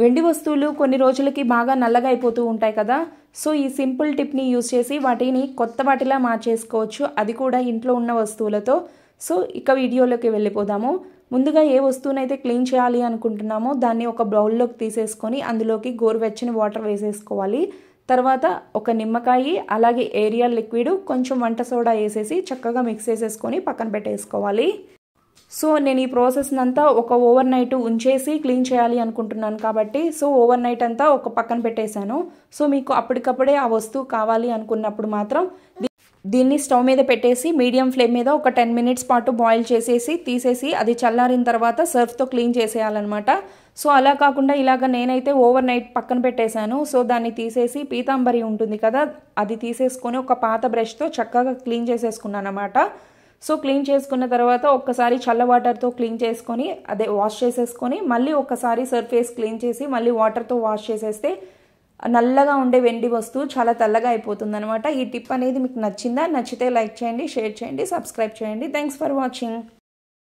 వెండి వస్తువులు కొన్ని రోజులకి బాగా నల్లగా అయిపోతూ ఉంటాయి కదా సో ఈ సింపుల్ టిప్ని యూజ్ చేసి వాటిని కొత్త వాటిలా మార్చేసుకోవచ్చు అది కూడా ఇంట్లో ఉన్న వస్తువులతో సో ఇక వీడియోలోకి వెళ్ళిపోదాము ముందుగా ఏ వస్తువునైతే క్లీన్ చేయాలి అనుకుంటున్నామో దాన్ని ఒక బౌల్లోకి తీసేసుకొని అందులోకి గోరువెచ్చని వాటర్ వేసేసుకోవాలి తర్వాత ఒక నిమ్మకాయి అలాగే ఏరియల్ లిక్విడ్ కొంచెం వంట సోడా వేసేసి చక్కగా మిక్స్ చేసేసుకొని పక్కన పెట్టేసుకోవాలి సో నేను ఈ ప్రాసెస్ని అంతా ఒక ఓవర్ నైట్ ఉంచేసి క్లీన్ చేయాలి అనుకుంటున్నాను కాబట్టి సో ఓవర్ నైట్ అంతా ఒక పక్కన పెట్టేశాను సో మీకు అప్పటికప్పుడే ఆ వస్తువు కావాలి అనుకున్నప్పుడు మాత్రం దీన్ని స్టవ్ మీద పెట్టేసి మీడియం ఫ్లేమ్ మీద ఒక టెన్ మినిట్స్ పాటు బాయిల్ చేసేసి తీసేసి అది చల్లారిన తర్వాత సర్ఫ్తో క్లీన్ చేసేయాలన్నమాట సో అలా కాకుండా ఇలాగ నేనైతే ఓవర్ నైట్ పక్కన పెట్టేశాను సో దాన్ని తీసేసి పీతాంబరి ఉంటుంది కదా అది తీసేసుకొని ఒక పాత బ్రష్తో చక్కగా క్లీన్ చేసేసుకున్నాను అనమాట సో క్లీన్ చేసుకున్న తర్వాత ఒక్కసారి చల్ల వాటర్తో క్లీన్ చేసుకొని అదే వాష్ చేసేసుకొని మళ్ళీ ఒక్కసారి సర్ఫేస్ క్లీన్ చేసి మళ్ళీ వాటర్తో వాష్ చేసేస్తే నల్లగా ఉండే వెండి వస్తువు చాలా తెల్లగా అయిపోతుంది అనమాట ఈ టిప్ అనేది మీకు నచ్చిందా నచ్చితే లైక్ చేయండి షేర్ చేయండి సబ్స్క్రైబ్ చేయండి థ్యాంక్స్ ఫర్ వాచింగ్